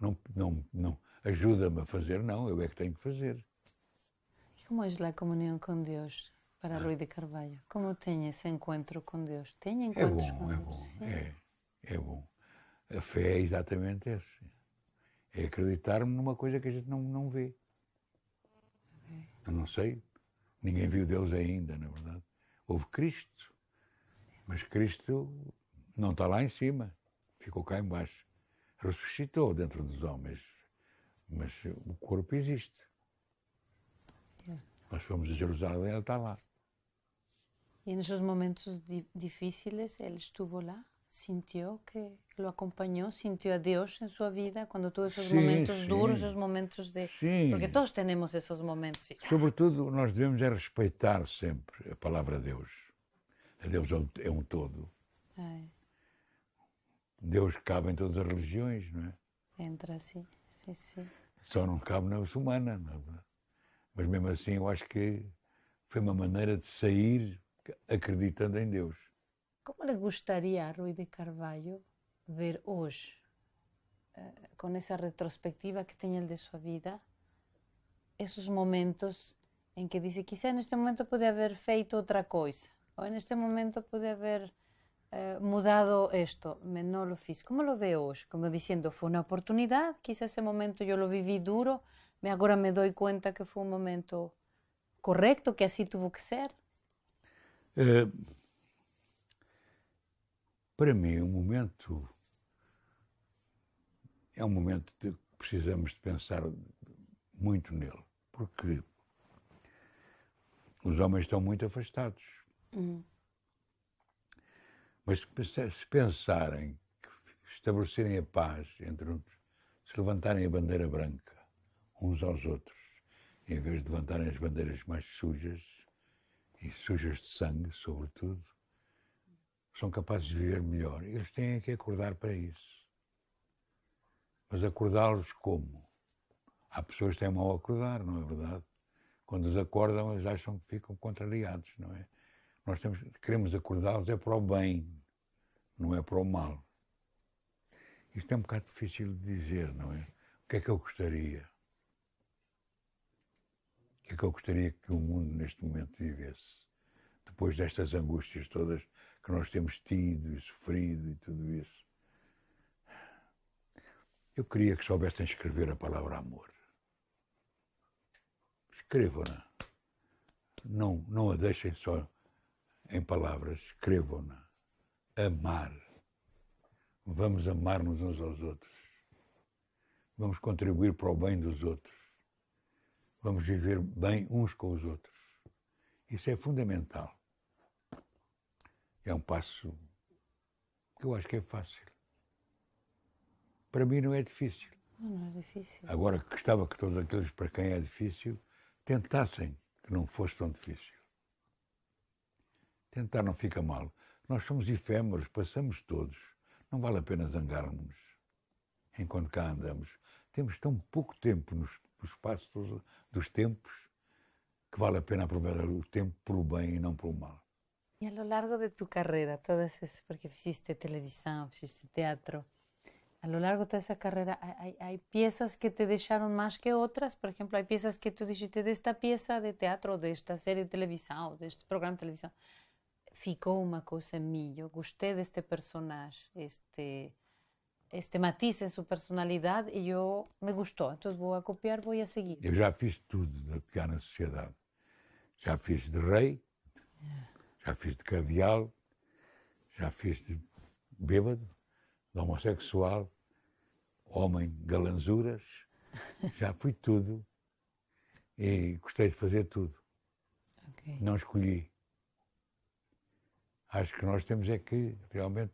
Não, não, não, ajuda-me a fazer, não, eu é que tenho que fazer. E como é a comunhão com Deus para Rui de Carvalho? Como tem esse encontro com Deus? Tem é encontros é bom, com é Deus? Bom, é, é bom. A fé é exatamente essa. É acreditar-me numa coisa que a gente não, não vê. Eu não sei. Ninguém viu Deus ainda, na verdade. Houve Cristo. Mas Cristo não está lá em cima. Ficou cá embaixo. Ressuscitou dentro dos homens. Mas o corpo existe. Nós fomos a Jerusalém, ele está lá. E nos momentos difíceis ele estuvo lá? Sentiu que lo acompanhou? Sentiu a Deus em sua vida? Quando todos esses sim, momentos sim. duros, os momentos de. Sim. Porque todos temos esses momentos. Sobretudo, nós devemos é respeitar sempre a palavra de Deus. A Deus é um é todo. É. Deus cabe em todas as religiões, não é? Entra assim. Sim, Só não cabe na humana. Não é? Mas mesmo assim, eu acho que foi uma maneira de sair acreditando em Deus. Como lhe gostaria a Rui de Carvalho ver hoje, eh, com essa retrospectiva que tem ele de sua vida, esses momentos em que disse, quizá neste momento podia haver feito outra coisa, ou neste momento podia haver eh, mudado esto, me no lo fiz. Como lo veo hoje? Como diciendo, foi uma oportunidade? quizá ese momento yo lo viví duro, me agora me dou cuenta que foi un momento correcto, que así tuvo que ser. Eh, para mim, o um momento é um momento que precisamos de pensar muito nele, porque os homens estão muito afastados. Uhum. Mas se pensarem, estabelecerem a paz entre uns, se levantarem a bandeira branca uns aos outros, em vez de levantarem as bandeiras mais sujas e sujas de sangue, sobretudo, são capazes de viver melhor. Eles têm que acordar para isso. Mas acordá-los como? Há pessoas que têm mal a acordar, não é verdade? Quando os acordam, eles acham que ficam contrariados, não é? nós temos, queremos acordá-los é para o bem, não é para o mal. Isto é um bocado difícil de dizer, não é? O que é que eu gostaria? O que é que eu gostaria que o mundo neste momento vivesse? Depois destas angústias todas que nós temos tido e sofrido e tudo isso. Eu queria que soubessem escrever a palavra amor. Escrevam-na. Não, não a deixem só em palavras, escrevam-na. Amar. Vamos amar-nos uns aos outros. Vamos contribuir para o bem dos outros. Vamos viver bem uns com os outros. Isso é fundamental. É um passo que eu acho que é fácil. Para mim não é difícil. Não, é difícil. Agora que gostava que todos aqueles para quem é difícil tentassem que não fosse tão difícil. Tentar não fica mal. Nós somos efêmeros, passamos todos. Não vale a pena zangarmos. Enquanto cá andamos, temos tão pouco tempo nos, no espaço dos, dos tempos que vale a pena aproveitar o tempo para o bem e não para o mal. E ao longo de tua carreira, todas essas, porque fizeste televisão, fizeste teatro, ao longo dessa carreira, há, há, há peças que te deixaram mais que outras? Por exemplo, há peças que tu dijiste desta peça de teatro, desta série de televisão, deste programa de televisão, ficou uma coisa em mim. Eu gostei deste personagem, este, este matiz em sua personalidade e eu me gostou. Então vou a copiar, vou a seguir. Eu já fiz tudo a pegar na sociedade. Já fiz de rei, já fiz de cardeal, já fiz de bêbado, de homossexual, homem galanzuras, já fui tudo e gostei de fazer tudo. Okay. Não escolhi. Acho que nós temos é que realmente,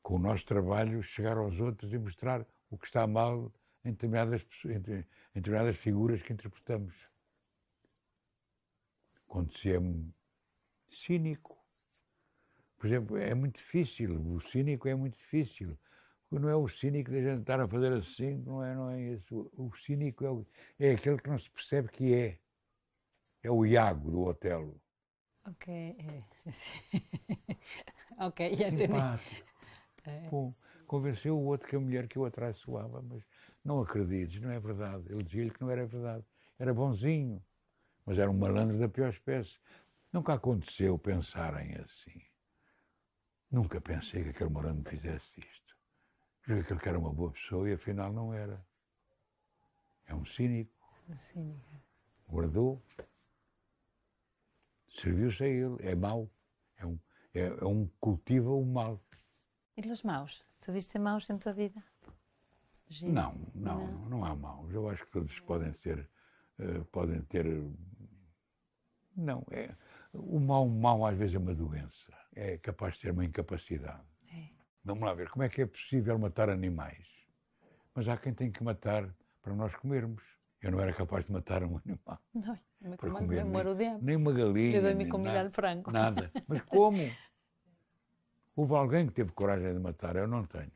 com o nosso trabalho, chegar aos outros e mostrar o que está mal em determinadas, em determinadas figuras que interpretamos. Quando se é cínico, por exemplo, é muito difícil, o cínico é muito difícil. Porque não é o cínico da gente estar a fazer assim, não é, não é esse. O cínico é, o, é aquele que não se percebe que é. É o Iago do Otelo. Ok, é. ok, já entendi. Bom, é. convenceu o outro que a mulher que eu atraiçoava, mas não acredites, não é verdade. Ele dizia-lhe que não era verdade. Era bonzinho, mas era um malandro da pior espécie. Nunca aconteceu pensarem assim. Nunca pensei que aquele morando me fizesse isto. Julguei que ele era uma boa pessoa e afinal não era. É um cínico. Um cínico. Guardou serviu-se a é ele. É mau. É um, é, é um cultiva o mal. E dos maus? Tu viste maus na tua vida? Não, não, não, não há maus. Eu acho que todos podem ser. Uh, podem ter. Não, é. O mal, mal às vezes é uma doença. É capaz de ser uma incapacidade. É. Vamos lá ver, como é que é possível matar animais? Mas há quem tem que matar para nós comermos. Eu não era capaz de matar um animal. Não, para comer nem, nem uma galinha. Eu dei-me com nada, franco. Nada. Mas como? Houve alguém que teve coragem de matar, eu não tenho.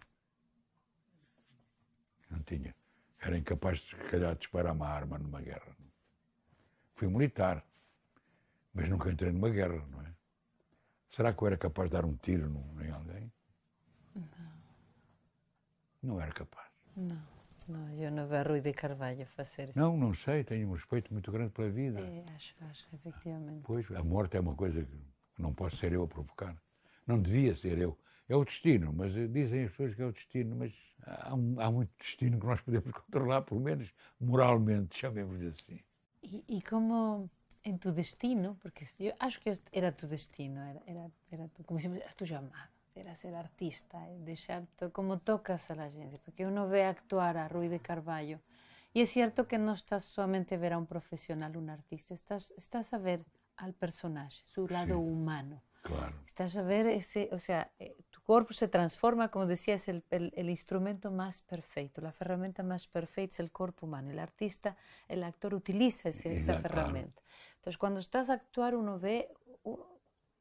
Não tinha. Era incapaz, se calhar, de disparar uma arma numa guerra. Fui militar, mas nunca entrei numa guerra, não é? Será que eu era capaz de dar um tiro em alguém? Não. Não era capaz. Não. Não, eu não vejo Rui de Carvalho fazer isso. Não, não sei, tenho um respeito muito grande pela vida. É, acho, acho, efetivamente. Pois, a morte é uma coisa que não posso ser eu a provocar. Não devia ser eu. É o destino, mas eh, dizem as pessoas que é o destino, mas há, um, há muito destino que nós podemos controlar, pelo menos moralmente, chamemos-lhe assim. E, e, como em tu destino, porque eu acho que era tu destino, era, era, era tu, como se era tu chamado. era ser artista es eh, como tocas a la gente, porque uno ve actuar a Ruiz de Carvalho y es cierto que no estás solamente ver a un profesional, un artista, estás, estás a ver al personaje, su lado humano. Claro. Estás a ver ese, o sea, eh, tu cuerpo se transforma, como decías, el, el, instrumento más perfecto, la herramienta más perfecta es el cuerpo humano. El artista, el actor utiliza esa herramienta. Entonces, cuando estás a actuar, uno ve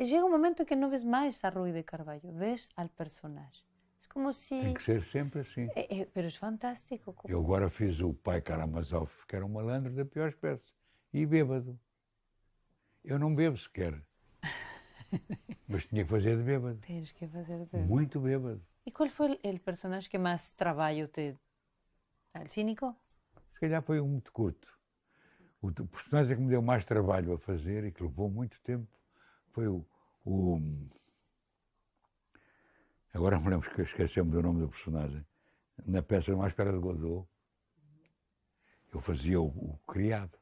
Chega um momento que não vês mais a Rui de Carvalho, vês ao personagem. É como se... Tem que ser sempre assim. É, é, mas é fantástico. Como... Eu agora fiz o pai Karamazov, que era um malandro da pior espécie, e bêbado. Eu não bebo sequer. mas tinha que fazer de bêbado. Tens que fazer de bêbado. Muito bêbado. E qual foi o personagem que mais trabalho te... É o cínico? Se calhar foi um muito curto. O personagem que me deu mais trabalho a fazer e que levou muito tempo foi o, o Agora não lembro, esquecemos o nome do personagem. Na peça Máscara de Godot, eu fazia o, o criado,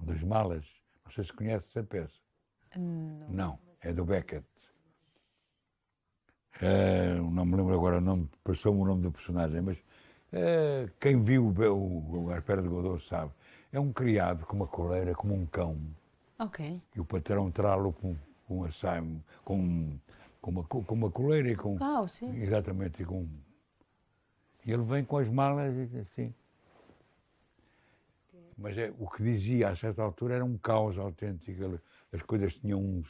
um das malas. Não sei se conhece essa peça. Não, não é do Beckett. Ah, não me lembro agora, passou-me o nome do personagem, mas ah, quem viu o, o, o Espera de Godot sabe. É um criado com uma coleira, como um cão, Ok. E o patrão trá-lo com, com, com, com, uma, com uma coleira e com. Ah, sim. Exatamente, e com. E ele vem com as malas assim. Mas é, o que dizia a certa altura era um caos autêntico. As coisas tinham uns.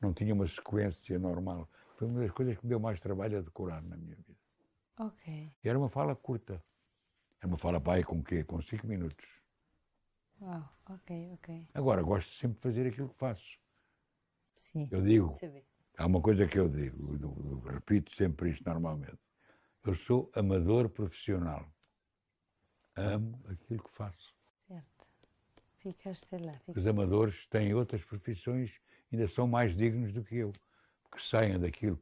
não tinham uma sequência normal. Foi uma das coisas que me deu mais trabalho a decorar na minha vida. Ok. E era uma fala curta. Era uma fala pai com quê? Com cinco minutos. Oh, ok, ok. Agora, gosto sempre de fazer aquilo que faço. Sim, eu digo, há uma coisa que eu digo, eu, eu repito sempre isto normalmente. Eu sou amador profissional. Amo aquilo que faço. Certo. Ficaste lá. Ficaste. Os amadores têm outras profissões, ainda são mais dignos do que eu, porque saem daquilo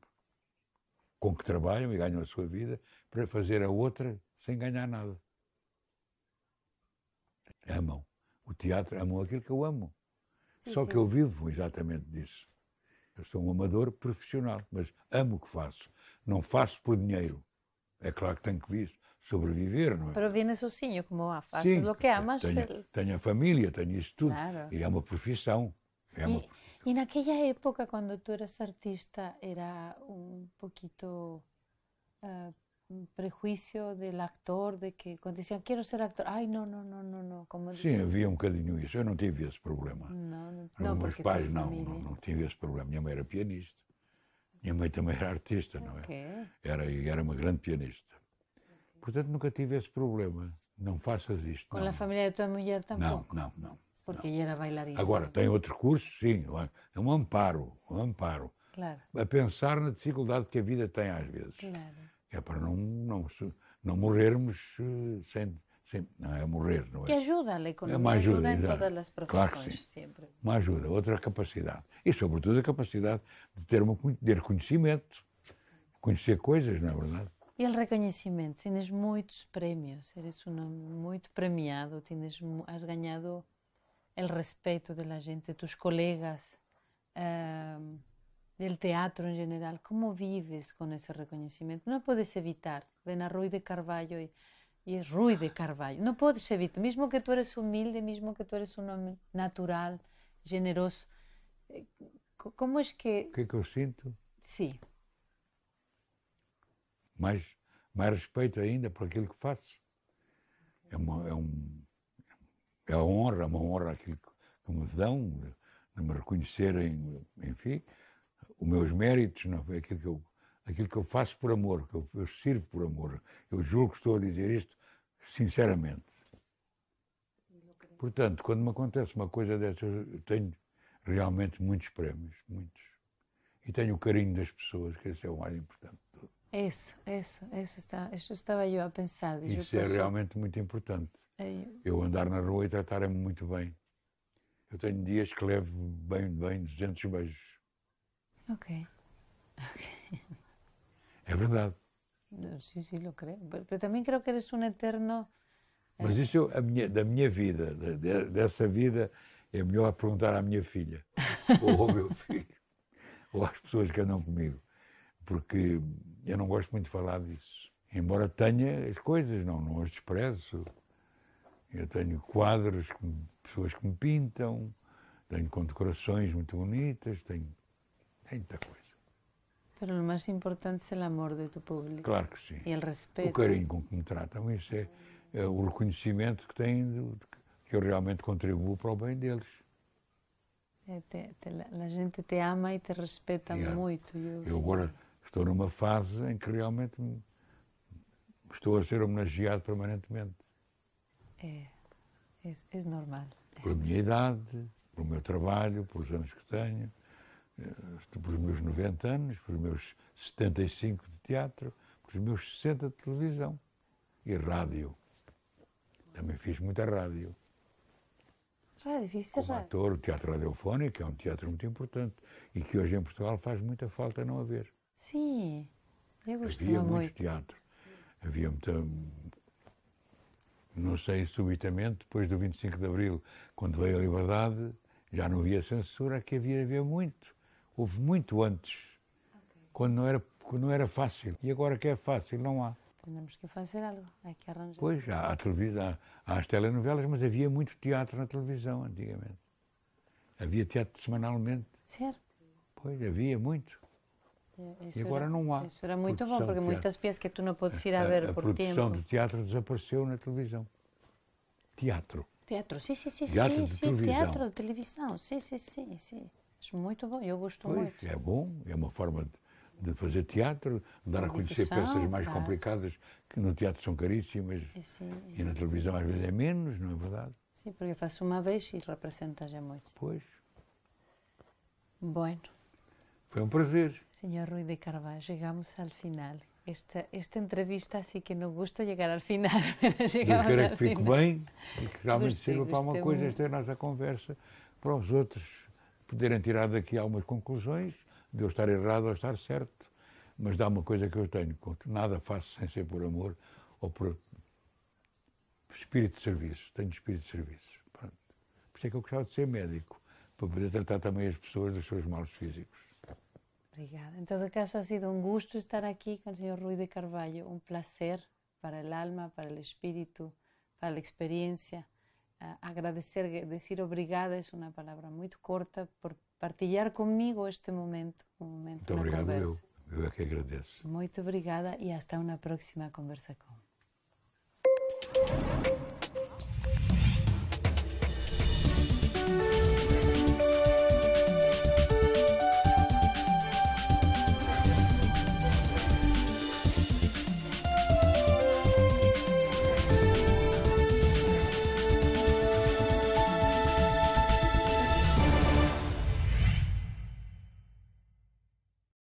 com que trabalham e ganham a sua vida para fazer a outra sem ganhar nada. Amam. O teatro amou aquilo que eu amo. Sim, Só sim. que eu vivo exatamente disso. Eu sou um amador profissional, mas amo o que faço. Não faço por dinheiro. É claro que tenho que vir sobreviver, não é? para Pero na sozinho, como a faço Sim, lo que amas. Tenho, tenho, a família, tenho isso tudo. Claro. E é uma profissão. É e, uma e naquela época, quando tu eras artista, era um pouquinho uh, ah, prejuicio del actor, de que quando diziam quero ser actor, ai não, não, não, não, não. Como Sim, havia um bocadinho isso. Eu não tive esse problema. Não, não, não meus pais não, não, não tive esse problema. Minha mãe era pianista. Minha mãe também era artista, não é? Era, era uma grande pianista. Portanto, nunca tive esse problema. Não faças isto. Com a família da tua mulher também? Não, não, não. Porque não. era bailarina. Agora, tem outro curso, sim. É um amparo, um amparo. Claro. A pensar na dificuldade que a vida tem às vezes. Claro que é para não, não, não morrermos eh, sem, sem. Não é morrer, não é? Que ajuda a economia, é uma ajuda, ajuda em exato. todas as profissões, claro que sim. sempre. Uma ajuda, outra capacidade. E, sobretudo, a capacidade de ter, uma, de ter conhecimento, conhecer coisas, não é verdade? E o reconhecimento, tens muitos prémios, eres um muito premiado, tienes, has ganhado o respeito da gente, dos colegas. Uh, del teatro en general, cómo vives con ese reconocimiento. No puedes evitar. Ven a Rui de Carvalho y, y es de Carvalho. No puedes evitar. Mismo que tú eres humilde, mismo que tú eres un hombre natural, generoso. Eh, ¿Cómo es que...? ¿Qué que yo siento? Sí. Más, más respeto ainda por aquello que faço. É uma, é, um, é uma honra, uma honra aquilo que me dão, de me reconhecerem, enfim os meus méritos, não, aquilo, que eu, aquilo que eu faço por amor, que eu, eu sirvo por amor. Eu julgo que estou a dizer isto sinceramente. Portanto, quando me acontece uma coisa dessas, eu tenho realmente muitos prémios, muitos. E tenho o carinho das pessoas, que esse é o mais importante de tudo. Isso, isso, isso, está, isso estava eu a pensar. Isso, é realmente muito importante. Eu... É. eu andar na rua e tratarem-me muito bem. Eu tenho dias que levo bem, bem 200 beijos. Ok. okay. É verdade. sim, sim, eu creio. Mas também creio que eres um eterno. Eh, Mas isso minha, da minha vida, de, dessa vida, é melhor perguntar à minha filha, ou ao meu filho, ou às pessoas que andam comigo, porque eu não gosto muito de falar disso. Embora tenha as coisas, não, não as desprezo. Eu tenho quadros, pessoas que me pintam, tenho condecorações muito bonitas, tenho é muita coisa. Mas o mais importante é o amor de tu público. Claro que sim. E o respeito. O carinho com que me tratam, isso é, é o reconhecimento que têm de, que eu realmente contribuo para o bem deles. É, te, te, a gente te ama e te respeita muito. Eu, eu agora estou numa fase em que realmente me, estou a ser homenageado permanentemente. É, é, é normal. Pela minha idade, pelo meu trabalho, pelos anos que tenho. Eh, pelos meus 90 anos, pelos meus 75 de teatro, pelos meus 60 de televisão e rádio. Também fiz muita rádio. Rádio, é fiz Como rádio. É. ator, o teatro radiofónico é um teatro muito importante e que hoje em Portugal faz muita falta não haver. Sim, eu gostava muito. Havia muito, muito teatro. Havia muita... Não sei, subitamente, depois do 25 de Abril, quando veio a liberdade, já não havia censura, que havia, havia muito. Houve muito antes, okay. quando, não era, quando não era fácil. E agora que é fácil, não há. Temos que fazer algo, há que arranjar. Pois, há, a televisão, há, há as telenovelas, mas havia muito teatro na televisão antigamente. Havia teatro semanalmente. Certo. Pois, havia muito. É, isso e agora era, não há. Isso era muito bom, porque muitas peças que tu não podes ir a, a ver a por tempo. A produção de teatro desapareceu na televisão. Teatro. Teatro, sim, sim, sim. Teatro sim, de sim, televisão. Teatro de televisão, sim, sim, sim. sim. Muito bom, eu gosto pois, muito. É bom, é uma forma de, de fazer teatro, dar a conhecer peças mais claro. complicadas que no teatro são caríssimas é, e na televisão às vezes é menos, não é verdade? Sim, porque faço uma vez e representa já muito. Pois. Bueno. Foi um prazer. Senhor Rui de Carvalho, chegamos ao final. Esta, esta entrevista, assim que não gosto chegar ao final. chegamos Eu quero que fique bem e que realmente me sirva para uma coisa, esta é a nossa conversa, para os outros poderem tirar daqui algumas conclusões, de eu estar errado ou estar certo, mas dá uma coisa que eu tenho, nada faço sem ser por amor ou por espírito de serviço, tenho espírito de serviço. Pronto. Por isso é que eu gostava de ser médico, para poder tratar também as pessoas dos seus males físicos. Obrigada. Em todo caso, ha sido um gosto estar aqui com o Sr. Rui de Carvalho, um prazer para o alma, para o espírito, para a experiência agradecer, decir obrigada es una palabra muy corta por partilhar conmigo este momento. Um momento Muito obrigado, conversa. eu. Eu é que agradeço. Muito obrigada e até uma próxima conversa com.